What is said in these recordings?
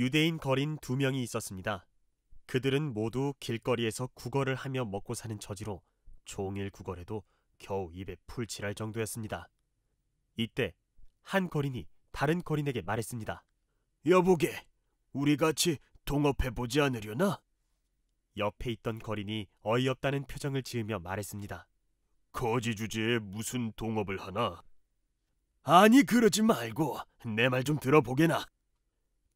유대인 거린 두 명이 있었습니다. 그들은 모두 길거리에서 구걸을 하며 먹고 사는 처지로 종일 구걸해도 겨우 입에 풀칠할 정도였습니다. 이때 한 거린이 다른 거린에게 말했습니다. 여보게, 우리 같이 동업해보지 않으려나? 옆에 있던 거린이 어이없다는 표정을 지으며 말했습니다. 거지 주제에 무슨 동업을 하나? 아니 그러지 말고 내 말 좀 들어보게나.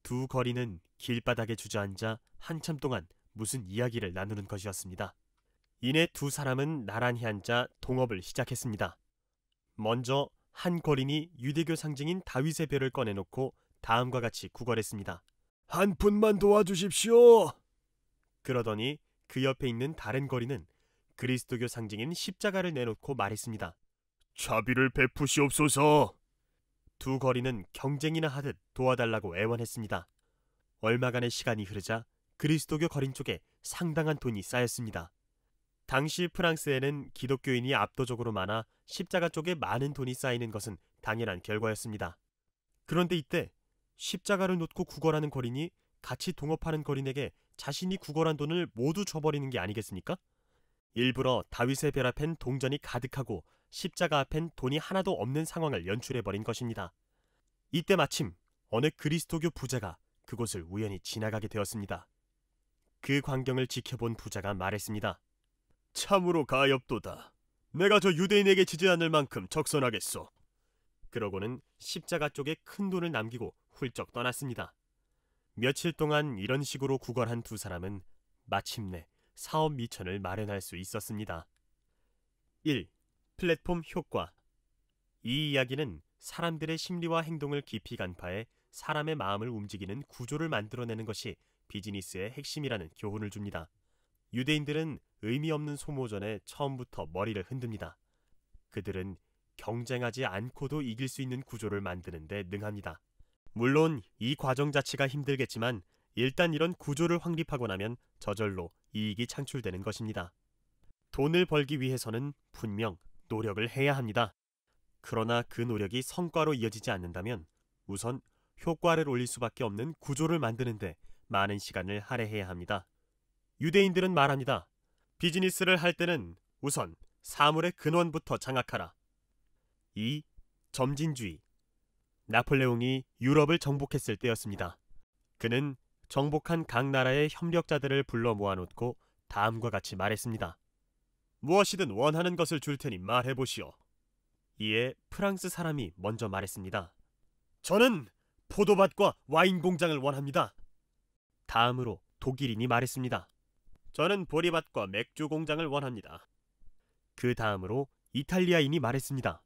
두 거리는 길바닥에 주저앉아 한참 동안 무슨 이야기를 나누는 것이었습니다. 이내 두 사람은 나란히 앉아 동업을 시작했습니다. 먼저 한 거린이 유대교 상징인 다윗의 별을 꺼내놓고 다음과 같이 구걸했습니다. 한 푼만 도와주십시오. 그러더니 그 옆에 있는 다른 거리는 그리스도교 상징인 십자가를 내놓고 말했습니다. 자비를 베푸시옵소서. 두 거리는 경쟁이나 하듯 도와달라고 애원했습니다. 얼마간의 시간이 흐르자 그리스도교 거린 쪽에 상당한 돈이 쌓였습니다. 당시 프랑스에는 기독교인이 압도적으로 많아 십자가 쪽에 많은 돈이 쌓이는 것은 당연한 결과였습니다. 그런데 이때 십자가를 놓고 구걸하는 거린이 같이 동업하는 거린에게 자신이 구걸한 돈을 모두 줘버리는 게 아니겠습니까? 일부러 다윗의 배합한 동전이 가득하고 십자가 앞엔 돈이 하나도 없는 상황을 연출해버린 것입니다. 이때 마침 어느 그리스도교 부자가 그곳을 우연히 지나가게 되었습니다. 그 광경을 지켜본 부자가 말했습니다. 참으로 가엾도다. 내가 저 유대인에게 지지 않을 만큼 적선하겠소. 그러고는 십자가 쪽에 큰 돈을 남기고 훌쩍 떠났습니다. 며칠 동안 이런 식으로 구걸한 두 사람은 마침내 사업 미천을 마련할 수 있었습니다. 1. 플랫폼 효과. 이 이야기는 사람들의 심리와 행동을 깊이 간파해 사람의 마음을 움직이는 구조를 만들어내는 것이 비즈니스의 핵심이라는 교훈을 줍니다. 유대인들은 의미 없는 소모전에 처음부터 머리를 흔듭니다. 그들은 경쟁하지 않고도 이길 수 있는 구조를 만드는데 능합니다. 물론 이 과정 자체가 힘들겠지만 일단 이런 구조를 확립하고 나면 저절로 이익이 창출되는 것입니다. 돈을 벌기 위해서는 분명 노력을 해야 합니다. 그러나 그 노력이 성과로 이어지지 않는다면 우선 효과를 올릴 수밖에 없는 구조를 만드는데 많은 시간을 할애해야 합니다. 유대인들은 말합니다. 비즈니스를 할 때는 우선 사물의 근원부터 장악하라. 2. 점진주의. 나폴레옹이 유럽을 정복했을 때였습니다. 그는 정복한 각 나라의 협력자들을 불러 모아놓고 다음과 같이 말했습니다. 무엇이든 원하는 것을 줄 테니 말해보시오. 이에 프랑스 사람이 먼저 말했습니다. 저는 포도밭과 와인 공장을 원합니다. 다음으로 독일인이 말했습니다. 저는 보리밭과 맥주 공장을 원합니다. 그 다음으로 이탈리아인이 말했습니다.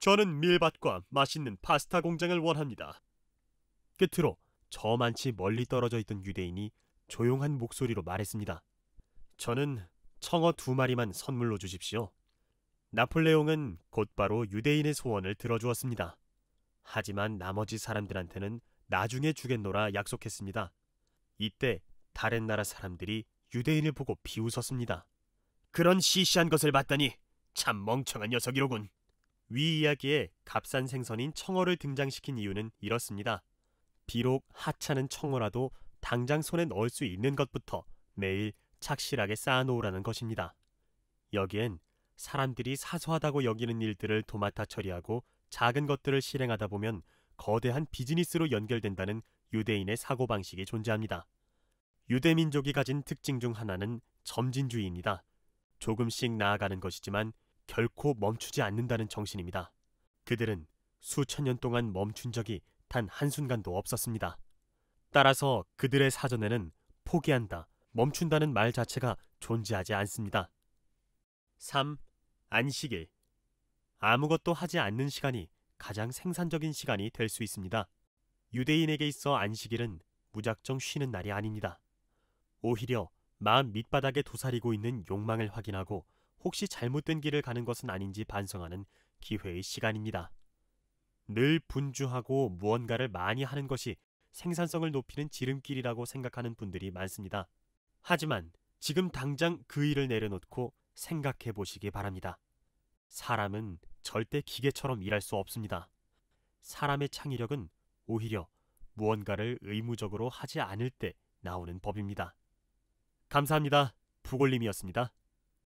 저는 밀밭과 맛있는 파스타 공장을 원합니다. 끝으로 저만치 멀리 떨어져 있던 유대인이 조용한 목소리로 말했습니다. 저는 청어 두 마리만 선물로 주십시오. 나폴레옹은 곧바로 유대인의 소원을 들어주었습니다. 하지만 나머지 사람들한테는 나중에 주겠노라 약속했습니다. 이때 다른 나라 사람들이 유대인을 보고 비웃었습니다. 그런 시시한 것을 봤다니 참 멍청한 녀석이로군. 위 이야기에 값싼 생선인 청어를 등장시킨 이유는 이렇습니다. 비록 하찮은 청어라도 당장 손에 넣을 수 있는 것부터 매일 착실하게 쌓아놓으라는 것입니다. 여기엔 사람들이 사소하다고 여기는 일들을 도맡아 처리하고 작은 것들을 실행하다 보면 거대한 비즈니스로 연결된다는 유대인의 사고방식이 존재합니다. 유대민족이 가진 특징 중 하나는 점진주의입니다. 조금씩 나아가는 것이지만 결코 멈추지 않는다는 정신입니다. 그들은 수천 년 동안 멈춘 적이 단 한순간도 없었습니다. 따라서 그들의 사전에는 포기한다, 멈춘다는 말 자체가 존재하지 않습니다. 3. 안식일. 아무것도 하지 않는 시간이 가장 생산적인 시간이 될 수 있습니다. 유대인에게 있어 안식일은 무작정 쉬는 날이 아닙니다. 오히려 마음 밑바닥에 도사리고 있는 욕망을 확인하고 혹시 잘못된 길을 가는 것은 아닌지 반성하는 기회의 시간입니다. 늘 분주하고 무언가를 많이 하는 것이 생산성을 높이는 지름길이라고 생각하는 분들이 많습니다. 하지만 지금 당장 그 일을 내려놓고 생각해 보시기 바랍니다. 사람은 절대 기계처럼 일할 수 없습니다. 사람의 창의력은 오히려 무언가를 의무적으로 하지 않을 때 나오는 법입니다. 감사합니다. 부골림이었습니다.